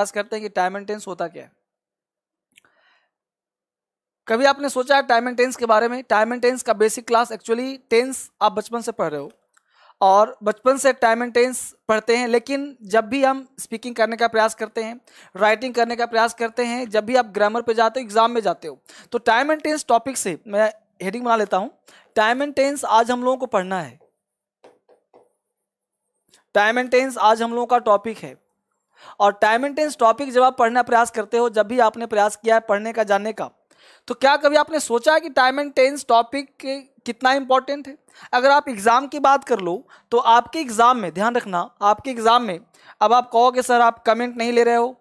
Discuss करते हैं कि टाइम एंड टेंस होता क्या है कभी आपने सोचा टाइम एंड टेंस के बारे में टाइम एंड टेंस का बेसिक क्लास एक्चुअली टेंस आप बचपन से पढ़ रहे हो और बचपन से टाइम एंड टेंस पढ़ते हैं लेकिन जब भी हम स्पीकिंग करने का प्रयास करते हैं राइटिंग करने का प्रयास करते हैं जब भी आप ग्रामर पे जाते हो एग्जाम में जाते हो तो टाइम एंड टेंस टॉपिक से मैं हेडिंग बना लेता हूँ टाइम एंड टेंस आज हम लोगों को पढ़ना है टाइम एंड टेंस आज हम लोगों का टॉपिक है और टाइम एंड टेंस टॉपिक जब आप पढ़ने का प्रयास करते हो जब भी आपने प्रयास किया है पढ़ने का जानने का तो क्या कभी आपने सोचा है कि टाइम एंड टेंस टॉपिक कितना इंपॉर्टेंट है अगर आप एग्ज़ाम की बात कर लो तो आपके एग्ज़ाम में ध्यान रखना आपके एग्ज़ाम में अब आप कहोगे सर आप कमेंट नहीं ले रहे हो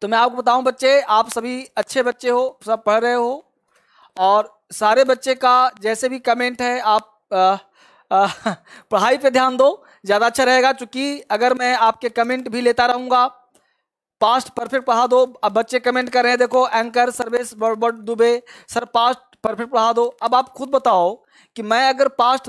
तो मैं आपको बताऊं बच्चे आप सभी अच्छे बच्चे हो सब पढ़ रहे हो और सारे बच्चे का जैसे भी कमेंट है आप आ, आ, पढ़ाई पे ध्यान दो ज़्यादा अच्छा रहेगा चूंकि अगर मैं आपके कमेंट भी लेता रहूँगा पास्ट परफेक्ट पढ़ा दो अब बच्चे कमेंट कर रहे हैं देखो anchor Sarvesh but Dubey sir past perfect पढ़ा दो अब आप खुद बताओ कि मैं अगर पास्ट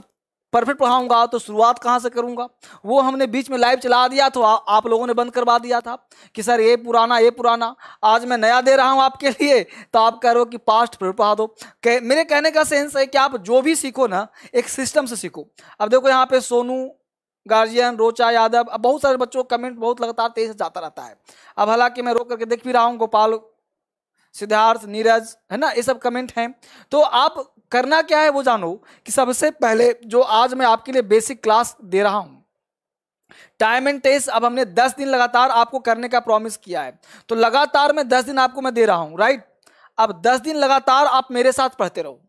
परफेक्ट पढ़ाऊंगा तो शुरुआत कहाँ से करूंगा वो हमने बीच में लाइव चला दिया तो आप लोगों ने बंद करवा दिया था कि सर ये पुराना ये पुराना आज मैं नया दे रहा हूँ आपके लिए तो आप कह रहे हो कि पास्ट परफेक्ट पढ़ा दो कह, मेरे कहने का सेंस है कि आप जो भी सीखो ना एक सिस्टम से सीखो अब देखो यहाँ पे सोनू गार्जियन रोचा यादव अब बहुत सारे बच्चों का कमेंट बहुत लगातार तेज जाता रहता है अब हालांकि मैं रोक करके देख भी रहा हूँ गोपाल सिद्धार्थ नीरज है ना ये सब कमेंट हैं तो आप करना क्या है वो जानो कि सबसे पहले जो आज मैं आपके लिए बेसिक क्लास दे रहा हूँ टाइम एंड टेस्ट अब हमने दस दिन लगातार आपको करने का प्रॉमिस किया है तो लगातार मैं दस दिन आपको मैं दे रहा हूँ राइट अब दस दिन लगातार आप मेरे साथ पढ़ते रहो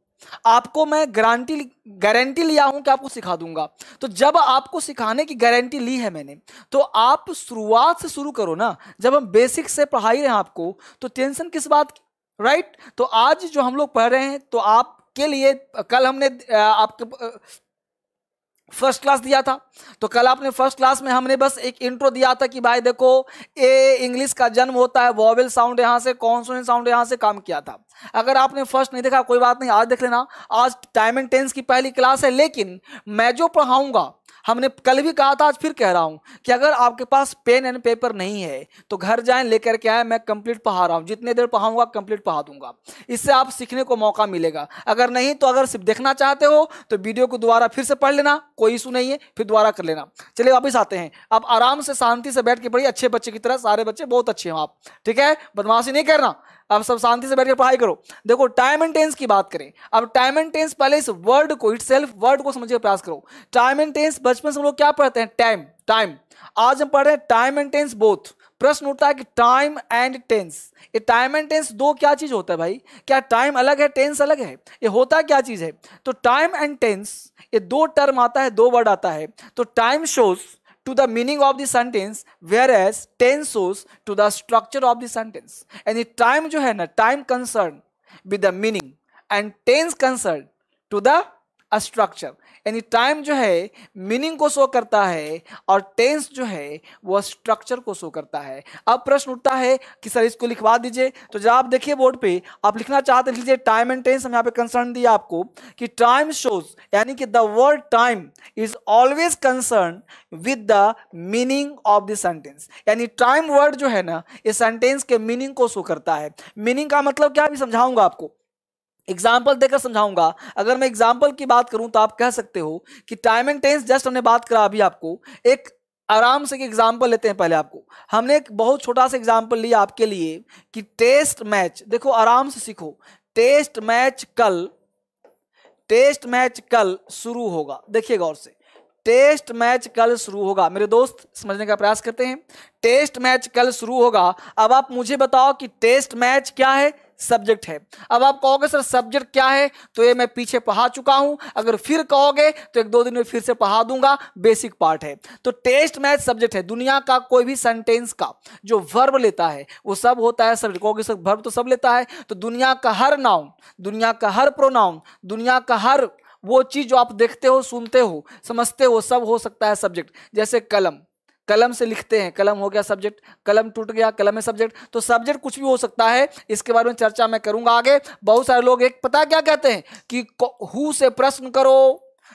आपको मैं गारंटी गारंटी लिया हूं कि आपको सिखा दूंगा तो जब आपको सिखाने की गारंटी ली है मैंने तो आप शुरुआत से शुरू करो ना जब हम बेसिक से पढ़ाई रहे हैं आपको तो टेंशन किस बात की राइट तो आज जो हम लोग पढ़ रहे हैं तो आपके लिए कल हमने आपके फर्स्ट क्लास दिया था तो कल आपने फर्स्ट क्लास में हमने बस एक इंट्रो दिया था कि भाई देखो ए इंग्लिश का जन्म होता है वॉवेल साउंड यहाँ से कॉन्सोनेंट साउंड यहाँ से काम किया था अगर आपने फर्स्ट नहीं देखा कोई बात नहीं आज देख लेना आज टाइम एंड टेंस की पहली क्लास है लेकिन मैं जो पढ़ाऊंगा हमने कल भी कहा था आज फिर कह रहा हूँ कि अगर आपके पास पेन एंड पेपर नहीं है तो घर जाएं लेकर के आए मैं कंप्लीट पढ़ा रहा हूँ जितने देर पढ़ाऊंगा कंप्लीट पढ़ा दूंगा इससे आप सीखने को मौका मिलेगा अगर नहीं तो अगर सिर्फ देखना चाहते हो तो वीडियो को दोबारा फिर से पढ़ लेना कोई इशू नहीं है फिर दोबारा कर लेना चलिए वापस आते हैं आप आराम से शांति से बैठ के पढ़िए अच्छे बच्चे की तरह सारे बच्चे बहुत अच्छे हो आप ठीक है बदमाशी नहीं करना अब सब शांति से बैठ कर पढ़ाई करो देखो टाइम एंड टेंस की बात करें अब टाइम एंड टेंस पहले इस वर्ड को इट सेल्फ वर्ड को समझने का प्रयास करो टाइम एंड टेंस बचपन से हम लोग क्या पढ़ते हैं टाइम टाइम आज हम पढ़ रहे हैं टाइम एंड टेंस बोथ प्रश्न उठता है कि टाइम एंड टेंस ये टाइम एंड टेंस दो क्या चीज होता है भाई क्या टाइम अलग है टेंस अलग है ये होता क्या चीज है तो टाइम एंड टेंस ये दो टर्म आता है दो वर्ड आता है तो time shows to the meaning of the sentence whereas tense shows to the structure of the sentence and the time जो है ना time concerned with the meaning and tense concerned to the structure यानी time जो है meaning को show करता है और टेंस जो है वह स्ट्रक्चर को शो करता है अब प्रश्न उठता है कि सर इसको लिखवा दीजिए तो जब आप देखिए बोर्ड पे आप लिखना चाहते लिख लीजिए टाइम एंड टेंस हम यहाँ पे कंसर्न दिया आपको कि टाइम शोज यानी कि the word time is always concern with the meaning of the sentence यानी टाइम वर्ड जो है ना ये सेंटेंस के मीनिंग को शो करता है मीनिंग का मतलब क्या भी समझाऊंगा आपको एग्जाम्पल देकर समझाऊंगा अगर मैं एग्जाम्पल की बात करूं तो आप कह सकते हो कि टाइम एंड टेंस जस्ट हमने बात करा अभी आपको एक आराम से एग्जाम्पल लेते हैं पहले आपको हमने एक बहुत छोटा सा एग्जाम्पल लिया आपके लिए कि टेस्ट मैच देखो आराम से सीखो टेस्ट मैच कल टेस्ट मैच कल शुरू होगा देखिए गौर से टेस्ट मैच कल शुरू होगा मेरे दोस्त समझने का प्रयास करते हैं टेस्ट मैच कल शुरू होगा अब आप मुझे बताओ कि टेस्ट मैच क्या है सब्जेक्ट है अब आप कहोगे सर सब्जेक्ट क्या है तो ये मैं पीछे पढ़ा चुका हूं अगर फिर कहोगे तो एक दो दिन में फिर से पढ़ा दूंगा बेसिक पार्ट है तो टेस्ट मैथ सब्जेक्ट है दुनिया का कोई भी सेंटेंस का जो वर्ब लेता है वो सब होता है सब्जेक्ट कहोगे सर वर्ब तो सब लेता है तो दुनिया का हर नाउन दुनिया का हर प्रोनाउन दुनिया का हर वो चीज़ जो आप देखते हो सुनते हो समझते हो सब हो सकता है सब्जेक्ट जैसे कलम कलम से लिखते हैं कलम हो गया सब्जेक्ट कलम टूट गया कलम है सब्जेक्ट तो सब्जेक्ट कुछ भी हो सकता है इसके बारे में चर्चा मैं करूंगा आगे बहुत सारे लोग एक पता क्या कहते हैं कि हु से प्रश्न करो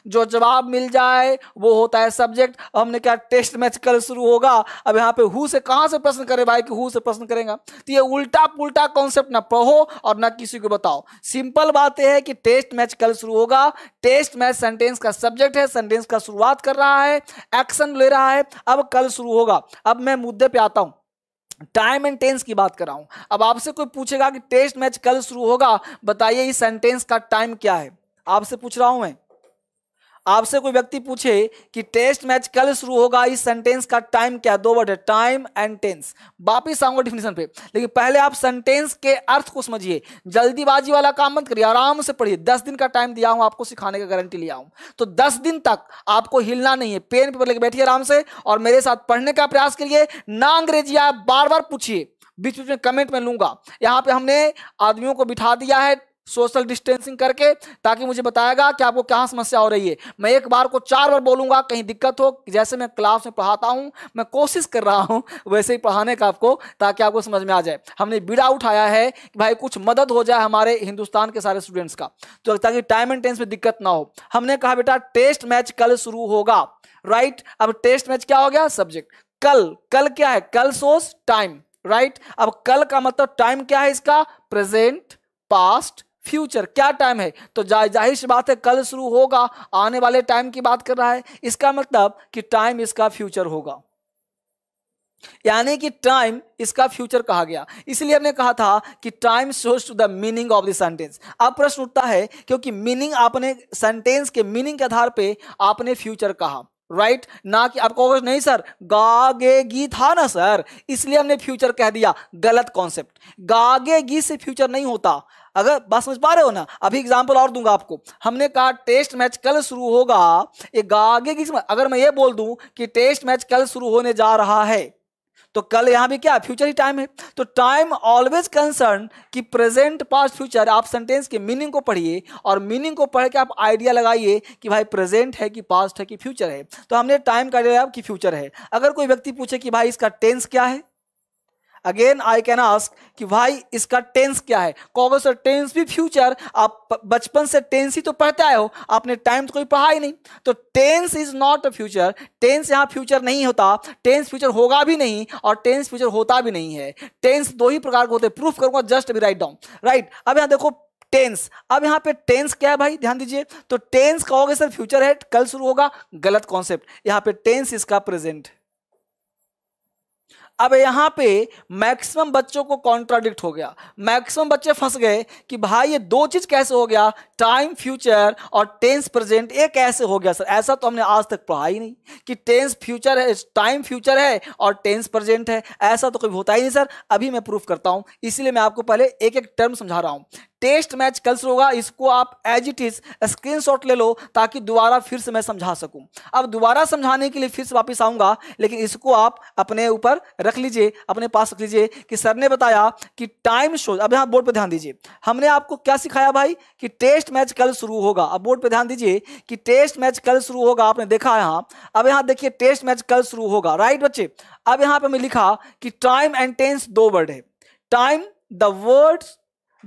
जो जवाब मिल जाए वो होता है सब्जेक्ट हमने क्या टेस्ट मैच कल शुरू होगा अब यहाँ पे हु से कहाँ से प्रश्न करें भाई कि हु से प्रश्न करेंगे तो ये उल्टा पुल्टा कॉन्सेप्ट ना पढ़ो और ना किसी को बताओ सिंपल बात यह है कि टेस्ट मैच कल शुरू होगा टेस्ट मैच सेंटेंस का सब्जेक्ट है सेंटेंस का शुरुआत कर रहा है एक्शन ले रहा है अब कल शुरू होगा अब मैं मुद्दे पर आता हूँ टाइम एंड टेंस की बात कर रहा हूं अब आपसे कोई पूछेगा कि टेस्ट मैच कल शुरू होगा बताइए इस सेंटेंस का टाइम क्या है आपसे पूछ रहा हूं मैं आपसे कोई व्यक्ति पूछे कि टेस्ट मैच कल शुरू होगा इस सेंटेंस का टाइम क्या दो वर्ड है टाइम एंड टेंस वापिस आऊंगा डिफिनेशन पे लेकिन पहले आप सेंटेंस के अर्थ को समझिए जल्दीबाजी वाला काम मत करिए आराम से पढ़िए दस दिन का टाइम दिया हूं आपको सिखाने का गारंटी लिया हूं तो दस दिन तक आपको हिलना नहीं है पेन पेपर लेके बैठिए आराम से और मेरे साथ पढ़ने का प्रयास करिए ना अंग्रेजी आप बार बार पूछिए बीच बीच में कमेंट में लूंगा यहाँ पे हमने आदमियों को बिठा दिया है सोशल डिस्टेंसिंग करके ताकि मुझे बताएगा कि आपको कहाँ समस्या हो रही है मैं एक बार को चार बार बोलूँगा कहीं दिक्कत हो जैसे मैं क्लास में पढ़ाता हूँ मैं कोशिश कर रहा हूँ वैसे ही पढ़ाने का आपको ताकि आपको समझ में आ जाए हमने बीड़ा उठाया है कि भाई कुछ मदद हो जाए हमारे हिंदुस्तान के सारे स्टूडेंट्स का तो ताकि टाइम एंड टेंस में दिक्कत ना हो हमने कहा बेटा टेस्ट मैच कल शुरू होगा राइट अब टेस्ट मैच क्या हो गया सब्जेक्ट कल कल क्या है कल सोस टाइम राइट अब कल का मतलब टाइम क्या है इसका प्रेजेंट पास्ट फ्यूचर क्या टाइम है तो जा, जाहिर सी बात है कल शुरू होगा आने वाले टाइम की बात कर रहा है इसका मतलब कि टाइम इसका फ्यूचर होगा यानी कि टाइम इसका फ्यूचर कहा गया इसलिए हमने कहा था कि time shows to the meaning of the sentence अब प्रश्न उठता है क्योंकि मीनिंग आपने सेंटेंस के मीनिंग के आधार पे आपने फ्यूचर कहा राइट right? ना कि आप नहीं सर गागे गी था ना सर इसलिए हमने फ्यूचर कह दिया गलत कॉन्सेप्ट गागे गी से फ्यूचर नहीं होता अगर बात समझ पा रहे हो ना अभी एग्जाम्पल और दूंगा आपको हमने कहा टेस्ट मैच कल शुरू होगा ये आगे की अगर मैं ये बोल दूं कि टेस्ट मैच कल शुरू होने जा रहा है तो कल यहां भी क्या फ्यूचर ही टाइम है तो टाइम ऑलवेज कंसर्न कि प्रेजेंट पास्ट फ्यूचर आप सेंटेंस के मीनिंग को पढ़िए और मीनिंग को पढ़ के आप आइडिया लगाइए कि भाई प्रेजेंट है कि पास्ट है कि फ्यूचर है तो हमने टाइम का आइडिया कि फ्यूचर है अगर कोई व्यक्ति पूछे कि भाई इसका टेंस क्या है अगेन आई कैन आस्क कि भाई इसका टेंस क्या है कॉगस और टेंस भी फ्यूचर आप बचपन से टेंस ही तो पढ़ते आए हो आपने टाइम तो कोई पढ़ा ही नहीं तो tense is not a future tense यहाँ फ्यूचर नहीं होता टेंस फ्यूचर होगा भी नहीं और टेंस फ्यूचर होता भी नहीं है टेंस दो ही प्रकार के होते प्रूफ करूंगा जस्ट भी राइट डाउन राइट अब यहाँ देखो टेंस अब यहाँ पे टेंस क्या है भाई ध्यान दीजिए तो टेंस कहोगे सर फ्यूचर है कल शुरू होगा गलत कॉन्सेप्ट यहाँ पे टेंस इसका प्रेजेंट अब यहाँ पे मैक्सिमम बच्चों को कॉन्ट्राडिक्ट हो गया मैक्सिमम बच्चे फंस गए कि भाई ये दो चीज कैसे हो गया टाइम फ्यूचर और टेंस प्रेजेंट ये कैसे हो गया सर ऐसा तो हमने आज तक पढ़ा ही नहीं कि टेंस फ्यूचर है टाइम फ्यूचर है और टेंस प्रेजेंट है ऐसा तो कभी होता ही नहीं सर अभी मैं प्रूफ करता हूँ इसीलिए मैं आपको पहले एक एक टर्म समझा रहा हूँ टेस्ट मैच कल से होगा इसको आप एज इट इज स्क्रीनशॉट ले लो ताकि दोबारा फिर से मैं समझा सकूं अब दोबारा समझाने के लिए फिर से वापस आऊंगा लेकिन इसको आप अपने ऊपर रख लीजिए अपने पास रख लीजिए कि सर ने बताया कि टाइम शो अब यहाँ बोर्ड पर ध्यान दीजिए हमने आपको क्या सिखाया भाई कि टेस्ट मैच कल शुरू होगा अब बोर्ड पर ध्यान दीजिए कि टेस्ट मैच कल शुरू होगा आपने देखा यहाँ अब यहाँ देखिए टेस्ट मैच कल शुरू होगा राइट बच्चे अब यहाँ पर हमें लिखा कि टाइम एंड टेंस दो वर्ड है time the words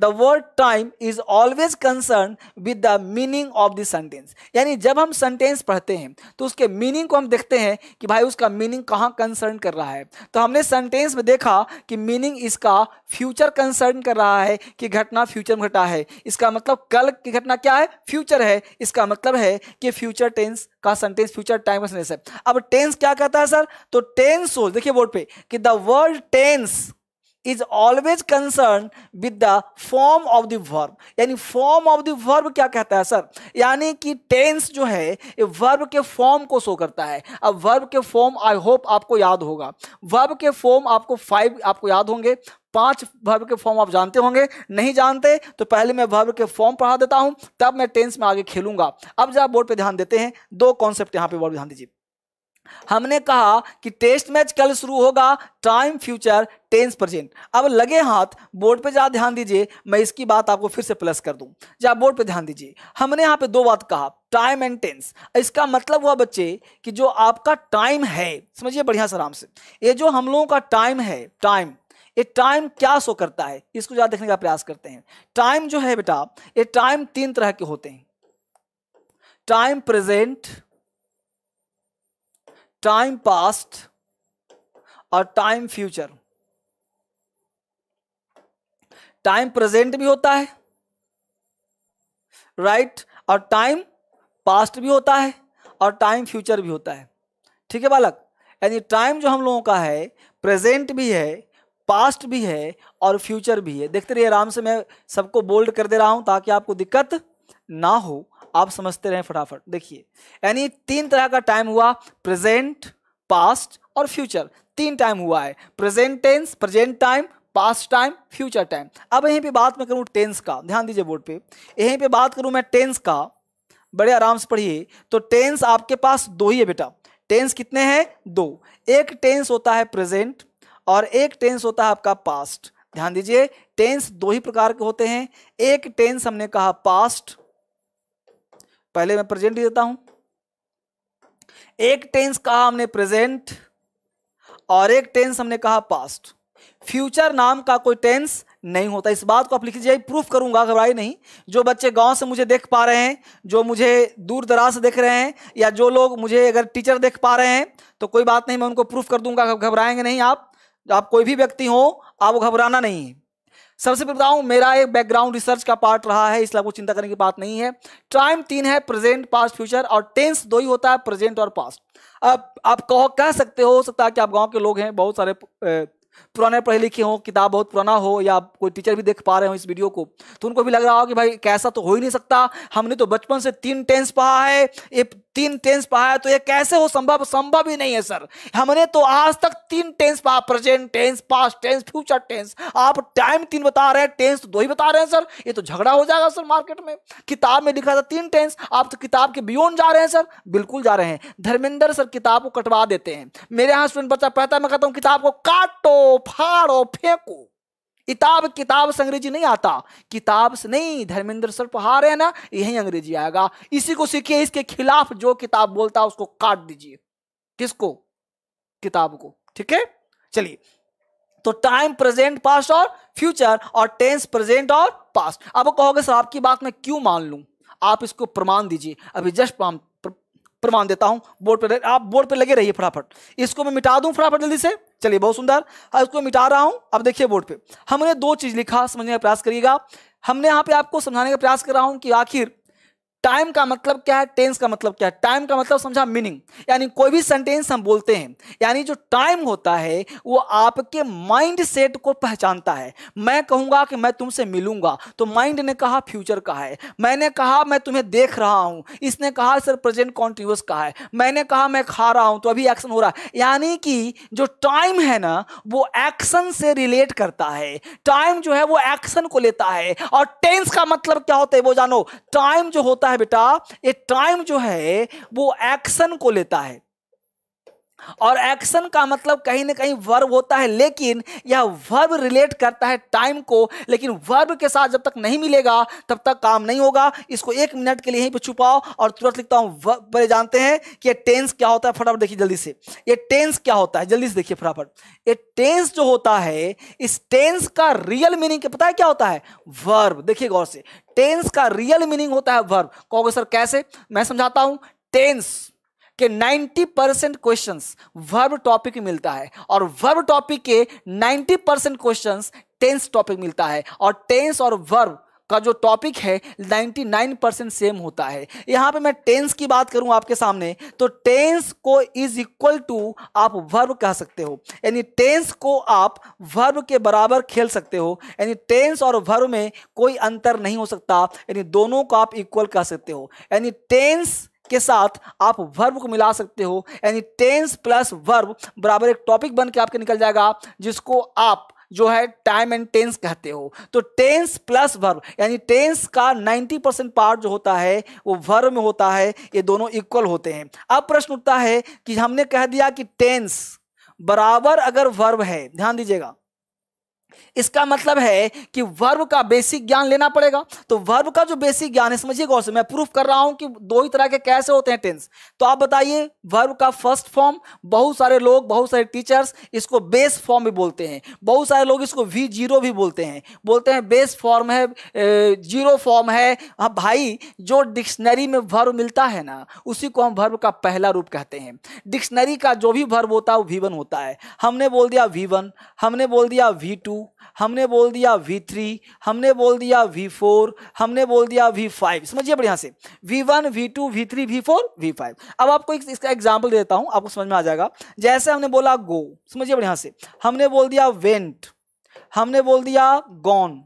the word time is always concern with the meaning of the sentence यानी जब हम सेंटेंस पढ़ते हैं तो उसके मीनिंग को हम देखते हैं कि भाई उसका मीनिंग कहाँ कंसर्न कर रहा है तो हमने सेंटेंस में देखा कि मीनिंग इसका फ्यूचर कंसर्न कर रहा है कि घटना फ्यूचर में घटा है इसका मतलब कल की घटना क्या है फ्यूचर है इसका मतलब है कि फ्यूचर टेंस का सेंटेंस फ्यूचर टाइम का सेंटेंस है अब टेंस क्या कहता है सर तो टेंस सोच देखिए बोर्ड पे कि the word tense is always concern with the form of the verb यानी फॉर्म ऑफ द वर्ब क्या कहता है सर यानी कि टेंस जो है ये वर्ब के फॉर्म को शो करता है अब वर्ब के फॉर्म आई होप आपको याद होगा वर्ब के फॉर्म आपको फाइव आपको याद होंगे पांच वर्ब के फॉर्म आप जानते होंगे नहीं जानते तो पहले मैं वर्ब के फॉर्म पढ़ा देता हूं तब मैं टेंस में आगे खेलूंगा अब जरा बोर्ड पे ध्यान देते हैं दो कॉन्सेप्ट यहां पे बोर्ड ध्यान दीजिए हमने कहा कि टेस्ट मैच कल शुरू होगा टाइम फ्यूचर टेंस प्रेजेंट अब लगे हाथ बोर्ड पे ज़्यादा ध्यान दीजिए मैं इसकी बात आपको फिर से प्लस कर दूं जरा बोर्ड पे ध्यान दीजिए हमने यहां पे दो बात कहा टाइम एंड टेंस इसका मतलब हुआ बच्चे कि जो आपका टाइम है समझिए बढ़िया से आराम से ये जो हम लोगों का टाइम है टाइम ये टाइम क्या शो करता है इसको ज़्यादा देखने का प्रयास करते हैं टाइम जो है बेटा ये टाइम तीन तरह के होते हैं टाइम प्रेजेंट टाइम पास्ट और टाइम फ्यूचर टाइम प्रेजेंट भी होता है राइट right? और टाइम पास्ट भी होता है और टाइम फ्यूचर भी होता है ठीक है बालक यानी टाइम जो हम लोगों का है प्रेजेंट भी है पास्ट भी है और फ्यूचर भी है देखते रहिए आराम से मैं सबको बोल्ड कर दे रहा हूं ताकि आपको दिक्कत ना हो आप समझते रहें फटाफट देखिए यानी तीन तरह का टाइम हुआ प्रेजेंट पास्ट और फ्यूचर तीन टाइम हुआ है present tense present time past time future time अब यहीं पे बात मैं करूँ टेंस का ध्यान दीजिए बोर्ड पे यहीं पे बात करूँ मैं टेंस का बड़े आराम से पढ़िए तो टेंस आपके पास दो ही है बेटा टेंस कितने हैं दो एक टेंस होता है प्रेजेंट और एक टेंस होता है आपका पास्ट ध्यान दीजिए टेंस दो ही प्रकार के होते हैं एक टेंस हमने कहा पास्ट पहले मैं प्रेजेंट ही देता हूं एक टेंस कहा हमने प्रेजेंट और एक टेंस हमने कहा पास्ट फ्यूचर नाम का कोई टेंस नहीं होता इस बात को आप लिख लीजिए प्रूफ करूंगा घबराई नहीं जो बच्चे गांव से मुझे देख पा रहे हैं जो मुझे दूर दराज से देख रहे हैं या जो लोग मुझे अगर टीचर देख पा रहे हैं तो कोई बात नहीं मैं उनको प्रूफ कर दूंगा घबराएंगे नहीं आप आप कोई भी व्यक्ति हो आप घबराना नहीं है सबसे पहले बताऊं मेरा एक बैकग्राउंड रिसर्च का पार्ट रहा है इसलिए आपको चिंता करने की बात नहीं है टाइम तीन है प्रेजेंट पास्ट फ्यूचर और टेंस दो ही होता है प्रेजेंट और पास्ट अब आप कहो कह सकते हो सकता है कि आप गांव के लोग हैं बहुत सारे पुराने पढ़े लिखे हों किताब बहुत पुराना हो या कोई टीचर भी देख पा रहे हो इस वीडियो को तो उनको भी लग रहा हो कि भाई कैसा तो हो ही नहीं सकता हमने तो बचपन से तीन टेंस पढ़ा है ये तीन टेंस पढ़ा है तो ये कैसे हो संभव संभव ही नहीं है सर हमने तो आज तक तीन टेंस पढ़ा present tense past tense future tense आप टाइम तीन बता रहे हैं टेंस तो दो ही बता रहे हैं सर ये तो झगड़ा हो जाएगा सर मार्केट में किताब में लिखा था तीन टेंस आप तो किताब के बियोन जा रहे हैं सर बिल्कुल जा रहे हैं धर्मेंद्र सर किताब को कटवा देते हैं मेरे यहाँ स्टूडेंट बच्चा पढ़ता मैं कहता हूँ किताब को काटो फाड़ो फेंको इताब किताब से अंग्रेजी नहीं आता किताब से नहीं धर्मेंद्र सर पढ़ा रहे ना यही अंग्रेजी आएगा इसी को सीखिए इसके खिलाफ जो किताब बोलता है उसको काट दीजिए किसको किताब को ठीक है चलिए तो टाइम प्रेजेंट पास्ट और फ्यूचर और टेंस प्रेजेंट और पास्ट अब कहोगे सर आपकी बात मैं क्यों मान लू आप इसको प्रमाण दीजिए अभी जस्ट प्रमाण देता हूं बोर्ड पर आप बोर्ड पर लगे रहिए फटाफट इसको मैं मिटा दूं फटाफट जल्दी से चलिए बहुत सुंदर इसको मिटा रहा हूं अब देखिए बोर्ड पे हमने दो चीज लिखा समझने का प्रयास करिएगा हमने यहाँ पे आपको समझाने का प्रयास कर रहा हूं कि आखिर टाइम का मतलब क्या है टेंस का मतलब क्या है टाइम का मतलब समझा मीनिंग यानी कोई भी सेंटेंस हम बोलते हैं यानी जो टाइम होता है वो आपके माइंड सेट को पहचानता है मैं कहूँगा कि मैं तुमसे मिलूंगा तो माइंड ने कहा फ्यूचर का है मैंने कहा मैं तुम्हें देख रहा हूं इसने कहा सर प्रेजेंट कॉन्टिन्यूस का है मैंने कहा मैं खा रहा हूं तो अभी एक्शन हो रहा है यानी कि जो टाइम है ना वो एक्शन से रिलेट करता है टाइम जो है वो एक्शन को लेता है और टेंस का मतलब क्या होता है वो जानो टाइम जो होता है है बेटा ये टाइम जो है वो एक्शन को लेता है और एक्शन का मतलब कहीं ना कहीं वर्ब होता है लेकिन यह वर्ब रिलेट करता है टाइम को लेकिन वर्ब के साथ जब तक नहीं मिलेगा तब तक काम नहीं होगा इसको एक मिनट के लिए यहीं पे छुपाओ और तुरंत लिखता हूँ पहले जानते हैं कि यह टेंस क्या होता है फटाफट देखिए जल्दी से ये टेंस क्या होता है जल्दी से देखिए फटाफट ये टेंस जो होता है इस टेंस का रियल मीनिंग पता है क्या होता है वर्ब देखिए गौर से टेंस का रियल मीनिंग होता है वर्ब कहोगे सर कैसे मैं समझाता हूँ टेंस कि 90 परसेंट क्वेश्चन वर्ब टॉपिक मिलता है और वर्ब टॉपिक के 90 परसेंट क्वेश्चन टेंस टॉपिक मिलता है और टेंस और वर्ब का जो टॉपिक है 99 परसेंट सेम होता है यहाँ पे मैं टेंस की बात करूँ आपके सामने तो टेंस को इज इक्वल टू आप वर्ब कह सकते हो यानी टेंस को आप वर्ब के बराबर खेल सकते हो यानी टेंस और वर्ब में कोई अंतर नहीं हो सकता यानी दोनों को आप इक्वल कह सकते हो यानी टेंस के साथ आप वर्ब को मिला सकते हो यानी टेंस प्लस वर्ब बराबर एक टॉपिक बन के आपके निकल जाएगा जिसको आप जो है टाइम एंड टेंस कहते हो तो टेंस प्लस वर्ब यानी टेंस का 90 परसेंट पार्ट जो होता है वो वर्ब में होता है ये दोनों इक्वल होते हैं अब प्रश्न उठता है कि हमने कह दिया कि टेंस बराबर अगर वर्ब है ध्यान दीजिएगा इसका मतलब है कि वर्ब का बेसिक ज्ञान लेना पड़ेगा तो वर्ब का जो बेसिक ज्ञान है समझिए गौर से मैं प्रूफ कर रहा हूं कि दो ही तरह के कैसे होते हैं टेंस तो आप बताइए वर्ब का फर्स्ट फॉर्म बहुत सारे लोग बहुत सारे टीचर्स इसको बेस फॉर्म भी बोलते हैं बहुत सारे लोग इसको वी जीरो भी बोलते हैं बोलते हैं बेस फॉर्म है जीरो फॉर्म है हाँ भाई जो डिक्शनरी में वर्ब मिलता है ना उसी को हम वर्ब का पहला रूप कहते हैं डिक्शनरी का जो भी वर्ब होता है वो वी होता है हमने बोल दिया वी हमने बोल दिया वी टू हमने बोल दिया V3 हमने बोल दिया V4 हमने बोल दिया V5 समझिए बढ़िया से V1 V2 V3 V4 V5 अब आपको एक इसका एग्जाम्पल देता हूँ आपको समझ में आ जाएगा जैसे हमने बोला गो समझिए बढ़िया से हमने बोल दिया वेंट हमने बोल दिया गॉन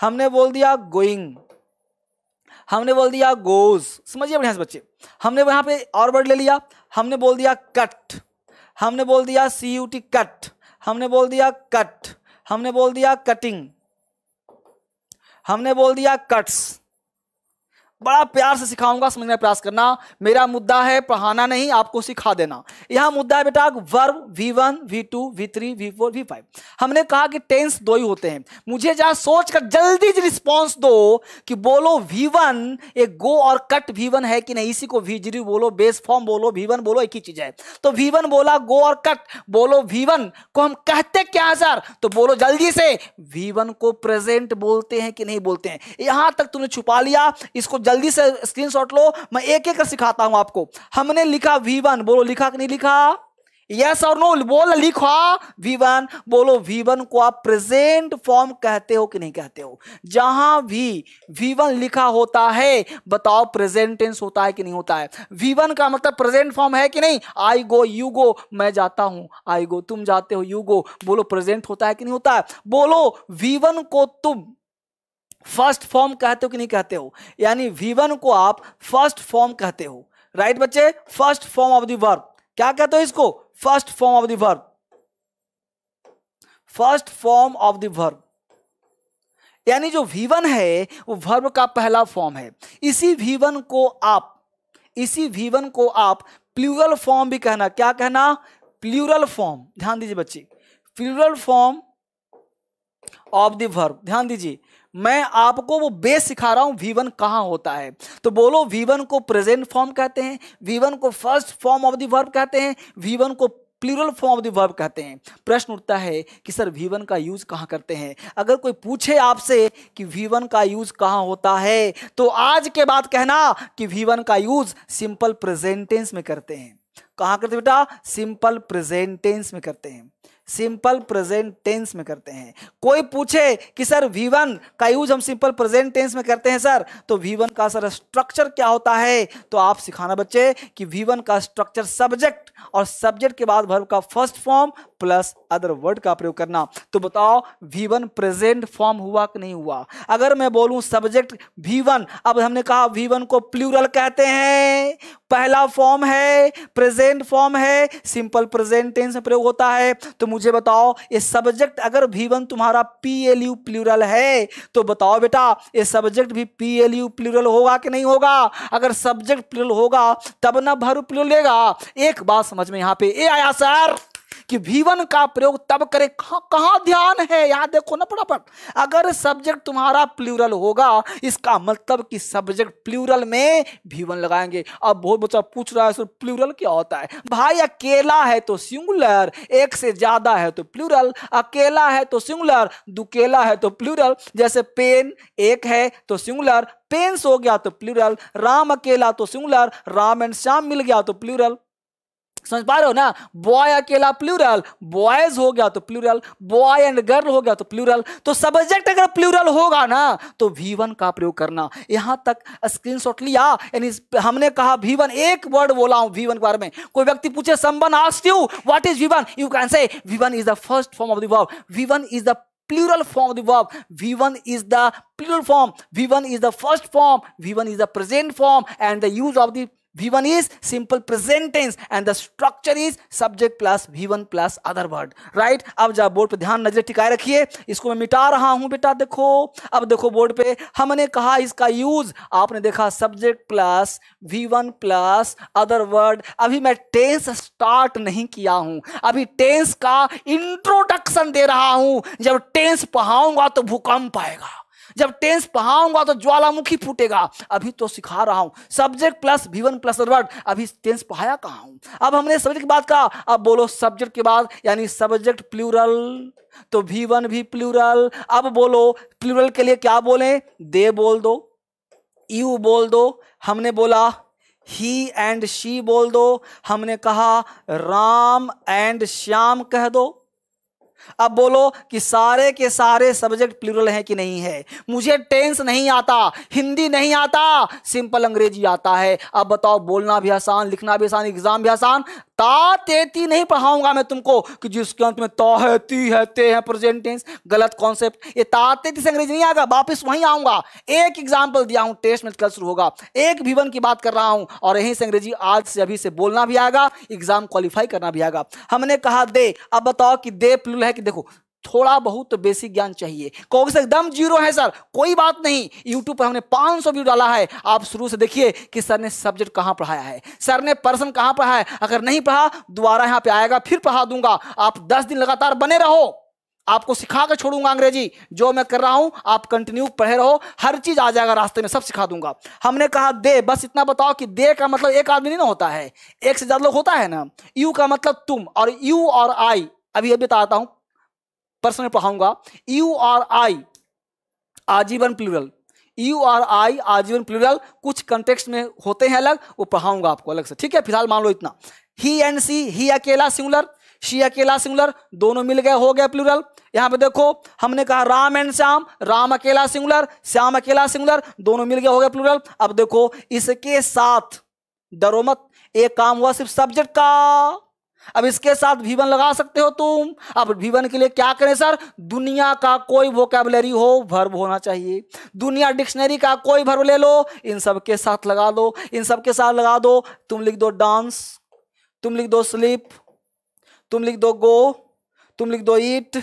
हमने बोल दिया गोइंग हमने बोल दिया गोज समझिए बढ़िया से बच्चे हमने यहाँ पे और वर्ड ले लिया हमने बोल दिया कट हमने बोल दिया सी यू टी कट हमने बोल दिया कट हमने बोल दिया कटिंग हमने बोल दिया कट्स बड़ा प्यार से सिखाऊंगा समझने का प्रयास करना मेरा मुद्दा है पढ़ाना नहीं आपको सिखा देना यहां मुद्दा है बेटा verb V one V two V three V four V five हमने कहा कि टेंस दो ही होते हैं मुझे जहां सोच कर जल्दी रिस्पॉन्स दो कि बोलो वी वन एक गो और कट वी वन है कि नहीं इसी को वी जी बोलो बेस फॉर्म बोलो वी वन बोलो एक ही चीज है तो वी वन बोला गो और कट बोलो वी वन को हम कहते क्या है सर तो बोलो जल्दी से वी वन को प्रेजेंट बोलते हैं कि नहीं बोलते हैं यहां तक तुमने छुपा लिया इसको जल्दी से स्क्रीनशॉट लो मैं एक एक कर सिखाता हूं आपको हमने लिखा वी वन बोलो लिखा कि नहीं लिखा यस और नो बोल लिखा वी वन बोलो वी वन को आप प्रेजेंट फॉर्म कहते हो कि नहीं कहते हो जहां भी वी वन लिखा होता है बताओ प्रेजेंटेंस होता है कि नहीं होता है वी वन का मतलब प्रेजेंट फॉर्म है कि नहीं आई गो यू गो मैं जाता हूं आई गो तुम जाते हो यू गो बोलो प्रेजेंट होता है कि नहीं होता है बोलो वी वन को तुम फर्स्ट फॉर्म कहते हो कि नहीं कहते हो यानी वी को आप फर्स्ट फॉर्म कहते हो राइट right, बच्चे फर्स्ट फॉर्म ऑफ दर्ब क्या कहते हो इसको first form of the verb first form of the verb यानी जो वीवन है वो वर्ब का पहला फॉर्म है इसी वीवन को आप इसी वीवन को आप प्लूरल फॉर्म भी कहना क्या कहना प्लूरल फॉर्म ध्यान दीजिए बच्चे plural form of the verb ध्यान दीजिए मैं आपको वो बेस सिखा रहा हूं वी वन होता है तो बोलो वी वन को प्रेजेंट फॉर्म कहते हैं वी वन को first form of the verb कहते हैं वी वन को plural form of the verb कहते हैं प्रश्न उठता है कि सर वी वन का यूज कहां करते हैं अगर कोई पूछे आपसे कि वी वन का यूज कहां होता है तो आज के बाद कहना कि वी वन का यूज सिंपल प्रेजेंटेंस में करते हैं कहां करते बेटा सिंपल प्रेजेंटेंस में करते हैं सिंपल प्रेजेंट टेंस में करते हैं कोई पूछे कि सर वी वन का यूज हम सिंपल प्रेजेंट टेंस में करते हैं सर तो वी वन का सर स्ट्रक्चर क्या होता है तो आप सिखाना बच्चे कि वी वन का स्ट्रक्चर सब्जेक्ट और सब्जेक्ट के बाद भर का first form plus other word का प्रयोग करना तो बताओ वी वन प्रेजेंट फॉर्म हुआ कि नहीं हुआ अगर मैं बोलूं सब्जेक्ट वी वन अब हमने कहा वी वन को प्लूरल कहते हैं पहला फॉर्म है प्रेजेंट फॉर्म है सिंपल प्रेजेंट टेंस में प्रयोग होता है तो मुझे बताओ ये सब्जेक्ट अगर भी वन तुम्हारा पी एल यू प्लूरल है तो बताओ बेटा ये सब्जेक्ट भी पी एल यू प्लूरल होगा कि नहीं होगा अगर सब्जेक्ट प्लूरल होगा तब ना भर प्लूरल लेगा एक बात समझ में यहाँ पे ए आया सर कि भीवन का प्रयोग तब करे कहा ध्यान है यहां देखो ना फटाफट अगर सब्जेक्ट तुम्हारा प्लूरल होगा इसका मतलब कि सब्जेक्ट प्लूरल में भीवन लगाएंगे अब बहुत बच्चा पूछ रहा है सर प्लूरल क्या होता है भाई अकेला है तो सिंगुलर एक से ज्यादा है तो प्लूरल अकेला है तो सिंगुलर दुकेला है तो प्लूरल जैसे पेन एक है तो सिंगुलर पेन्स हो गया तो प्लूरल राम अकेला तो सिंगुलर राम एंड श्याम मिल गया तो प्लूरल समझ पा रहे हो ना बॉय अकेला प्लूरल बॉयज हो गया तो प्लूरल बॉय एंड गर्ल हो गया तो प्लूरल तो सब्जेक्ट अगर प्लूरल होगा ना तो वी वन का प्रयोग करना यहां तक स्क्रीनशॉट लिया यानी हमने कहा वी वन एक वर्ड बोला हूं वी वन के बारे में कोई व्यक्ति पूछे someone asked you what is V one you can say V one is the first form of the verb V one is the plural form of the verb V one is the plural form V one is the first form V one is the present form and the use of the V1 is simple present tense and the structure is subject plus V1 plus other word. Right? अब जब board पे ध्यान नजर टिकाए रखिए इसको मैं मिटा रहा हूं बेटा देखो अब देखो बोर्ड पे हमने कहा इसका यूज आपने देखा subject plus V1 plus other word अभी मैं टेंस स्टार्ट नहीं किया हूं अभी टेंस का इंट्रोडक्शन दे रहा हूं जब टेंस पढ़ाऊंगा तो भूकंप आएगा जब टेंस पढ़ाऊंगा तो ज्वालामुखी फूटेगा अभी तो सिखा रहा हूं subject plus V one plus word अभी टेंस पढ़ाया कहा हूं अब हमने सब्जेक्ट की बात कहा अब बोलो सब्जेक्ट के बाद यानी सब्जेक्ट प्लूरल तो भी वन भी प्लूरल अब बोलो प्लूरल के लिए क्या बोले दे बोल दो यू बोल दो हमने बोला ही एंड शी बोल दो हमने कहा राम एंड श्याम कह दो अब बोलो कि सारे के सारे सब्जेक्ट प्लूरल हैं कि नहीं है मुझे टेंस नहीं आता हिंदी नहीं आता सिंपल अंग्रेजी आता है अब बताओ बोलना भी आसान लिखना भी आसान एग्जाम भी आसान ता तेती नहीं पढ़ाऊंगा मैं तुमको कि जिसके अंत में तो है ती है ते है प्रेजेंट टेंस गलत कॉन्सेप्ट ये ता तेती से अंग्रेजी नहीं आएगा वापस वहीं आऊंगा एक एग्जाम्पल दिया हूं टेस्ट में कल शुरू होगा एक भीवन की बात कर रहा हूं और यहीं से अंग्रेजी आज से अभी से बोलना भी आएगा एग्जाम क्वालिफाई करना भी आएगा हमने कहा दे अब बताओ कि दे प्लूल है है कि देखो थोड़ा बहुत तो बेसिक ज्ञान चाहिए कहोगे सर एकदम जीरो है सर कोई बात नहीं यूट्यूब पर हमने 500 सौ व्यू डाला है आप शुरू से देखिए कि सर ने सब्जेक्ट कहाँ पढ़ाया है सर ने पर्सन कहाँ पढ़ा है अगर नहीं पढ़ा दोबारा यहाँ पे आएगा फिर पढ़ा दूंगा आप 10 दिन लगातार बने रहो आपको सिखा कर छोड़ूंगा अंग्रेजी जो मैं कर रहा हूं आप कंटिन्यू पढ़े रहो हर चीज आ जाएगा रास्ते में सब सिखा दूंगा हमने कहा दे बस इतना बताओ कि दे का मतलब एक आदमी नहीं ना होता है एक से ज्यादा लोग होता है ना यू का मतलब तुम और यू और आई अभी अभी बताता हूं पर्सन पढ़ाऊंगा यू आर आई आजीवन प्लूरल यू आर आई आजीवन प्लूरल कुछ कंटेक्स्ट में होते हैं अलग वो पढ़ाऊंगा आपको अलग से ठीक है फिलहाल मान लो इतना ही एंड सी ही अकेला सिंगुलर शी अकेला सिंगुलर दोनों मिल गए हो गए प्लूरल यहां पे देखो हमने कहा राम एंड श्याम राम अकेला सिंगुलर श्याम अकेला सिंगुलर दोनों मिल गए हो गए प्लूरल अब देखो इसके साथ डरो मत एक काम हुआ सिर्फ सब्जेक्ट का अब इसके साथ भीवन लगा सकते हो तुम अब भीवन के लिए क्या करें सर दुनिया का कोई वोकेबलरी हो वर्ब होना चाहिए दुनिया डिक्शनरी का कोई वर्ब ले लो इन सब के साथ लगा दो इन सब के साथ लगा दो तुम लिख दो डांस तुम लिख दो स्लीप तुम लिख दो गो तुम लिख दो ईट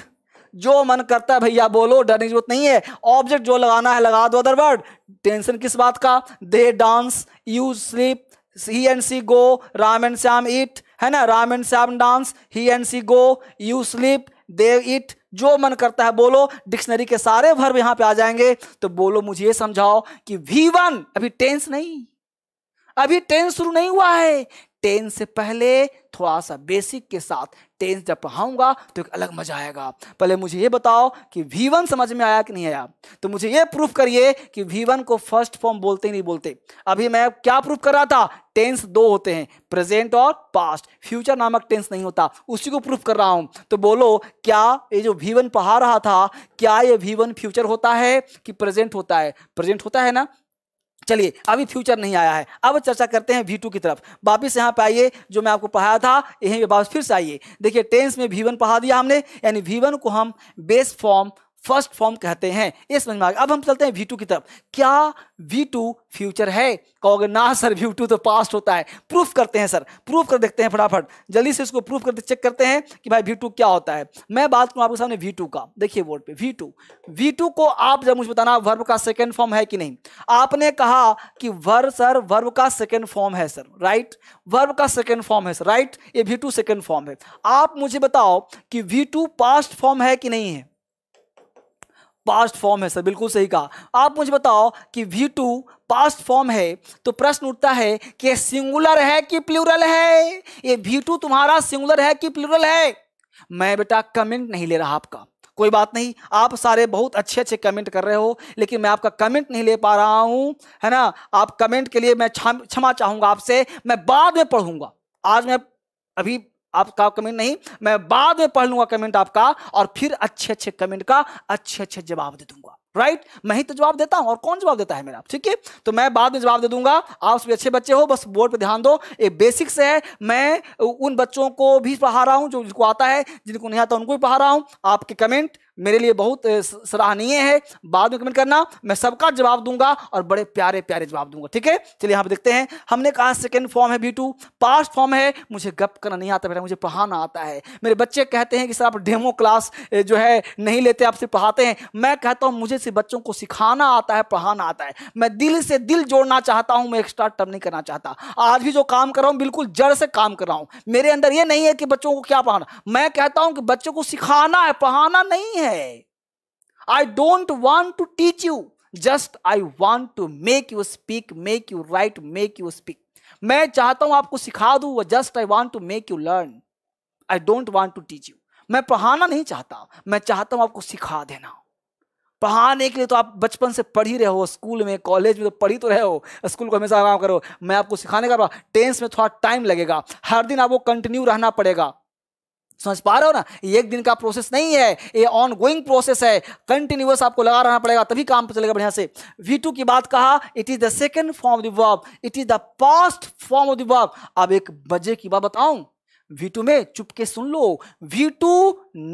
जो मन करता है भैया बोलो डरने की जरूरत नहीं है ऑब्जेक्ट जो लगाना है लगा दो अदर वर्ड टेंशन किस बात का they dance you sleep she and she go Ram and Shyam eat है ना Ram and Shyam dance he and she go you sleep they eat जो मन करता है बोलो डिक्शनरी के सारे भर्व यहां पे आ जाएंगे तो बोलो मुझे ये समझाओ कि वी वन अभी टेंस नहीं अभी टेंस शुरू नहीं हुआ है टेंस से पहले थोड़ा सा बेसिक के साथ टेंस जब पढ़ाऊंगा तो एक अलग मजा आएगा पहले मुझे ये बताओ कि वी वन समझ में आया कि नहीं आया तो मुझे ये प्रूफ करिए कि वी वन को फर्स्ट फॉर्म बोलते ही नहीं बोलते अभी मैं क्या प्रूफ कर रहा था टेंस दो होते हैं प्रेजेंट और पास्ट फ्यूचर नामक टेंस नहीं होता उसी को प्रूफ कर रहा हूं तो बोलो क्या ये जो वी वन पढ़ा रहा था क्या ये वी वन फ्यूचर होता है कि प्रेजेंट होता है प्रेजेंट होता है ना चलिए अभी फ्यूचर नहीं आया है अब चर्चा करते हैं वी टू की तरफ वापिस यहाँ पे आइए जो मैं आपको पढ़ाया था यहीं पर वापस फिर से आइए देखिए टेंस में वी वन पढ़ा दिया हमने यानी वी वन को हम बेस फॉर्म फर्स्ट फॉर्म कहते हैं ये समझ में आ गया अब हम चलते हैं वी टू की तरफ क्या वी टू फ्यूचर है कहोगे ना सर वी टू तो पास्ट होता है प्रूफ करते हैं सर प्रूफ कर देखते हैं फटाफट जल्दी से इसको प्रूफ करते चेक करते हैं कि भाई वी टू क्या होता है मैं बात करूँ आपके सामने वी टू का देखिए बोर्ड पे वी टू वी टू को आप जब मुझे बताना वर्ब का सेकेंड फॉर्म है कि नहीं आपने कहा कि वर सर वर्ब का सेकेंड फॉर्म है सर राइट वर्ब का सेकेंड फॉर्म है सर राइट ये वी टू सेकेंड फॉर्म है आप मुझे बताओ कि वी टू पास्ट फॉर्म है कि नहीं है पास्ट फॉर्म है सर बिल्कुल सही कहा आप मुझे बताओ कि वी टू पास्ट फॉर्म है तो प्रश्न उठता है कि ये सिंगुलर है कि प्लूरल है ये वी टू तुम्हारा सिंगुलर है कि प्लूरल है मैं बेटा कमेंट नहीं ले रहा आपका कोई बात नहीं आप सारे बहुत अच्छे अच्छे कमेंट कर रहे हो लेकिन मैं आपका कमेंट नहीं ले पा रहा हूं है ना आप कमेंट के लिए मैं क्षमा चाहूंगा आपसे मैं बाद में पढ़ूंगा आज मैं अभी आपका कमेंट नहीं मैं बाद में पढ़ लूंगा कमेंट आपका और फिर अच्छे अच्छे कमेंट का अच्छे अच्छे जवाब दे दूंगा राइट मैं ही तो जवाब देता हूं और कौन जवाब देता है मेरा ठीक है तो मैं बाद में जवाब दे दूंगा आप सभी अच्छे बच्चे हो बस बोर्ड पे ध्यान दो ये बेसिक्स है मैं उन बच्चों को भी पढ़ा रहा हूं जो जिनको आता है जिनको नहीं आता उनको भी पढ़ा रहा हूं आपके कमेंट मेरे लिए बहुत सराहनीय है बाद में कमेंट करना मैं सबका जवाब दूंगा और बड़े प्यारे प्यारे जवाब दूंगा ठीक है चलिए यहाँ पर देखते हैं हमने कहा सेकेंड फॉर्म है बी टू पास्ट फॉर्म है मुझे गप करना नहीं आता बेटा मुझे पढ़ाना आता है मेरे बच्चे कहते हैं कि सर आप डेमो क्लास जो है नहीं लेते आप सिर्फ पढ़ाते हैं मैं कहता हूँ मुझे सिर्फ बच्चों को सिखाना आता है पढ़ाना आता है मैं दिल से दिल जोड़ना चाहता हूँ मैं एक्स्ट्रा टर्म नहीं करना चाहता आज भी जो काम कर रहा हूँ बिल्कुल जड़ से काम कर रहा हूँ मेरे अंदर ये नहीं है कि बच्चों को क्या पढ़ाना मैं कहता हूँ कि बच्चों को सिखाना है पढ़ाना नहीं है है I don't want to teach you just I want to make you speak make you write make you speak मैं चाहता हूं आपको सिखा दू just I want to make you learn I don't want to teach you मैं पढ़ाना नहीं चाहता मैं चाहता हूं आपको सिखा देना पढ़ाने के लिए तो आप बचपन से पढ़ ही रहे हो स्कूल में कॉलेज में तो पढ़ ही तो रहे हो स्कूल को हमेशा आराम करो मैं आपको सिखाने का टेंस में थोड़ा टाइम लगेगा हर दिन आपको कंटिन्यू रहना पड़ेगा समझ पा रहे हो ना एक दिन का प्रोसेस नहीं है ये ऑन गोइंग प्रोसेस है कंटिन्यूस आपको लगा रहना पड़ेगा तभी काम चलेगा बढ़िया से वी टू की बात कहा it is the second form of the verb it is the past form of the verb अब एक बजे की बात बताऊं वी टू में चुपके सुन लो V two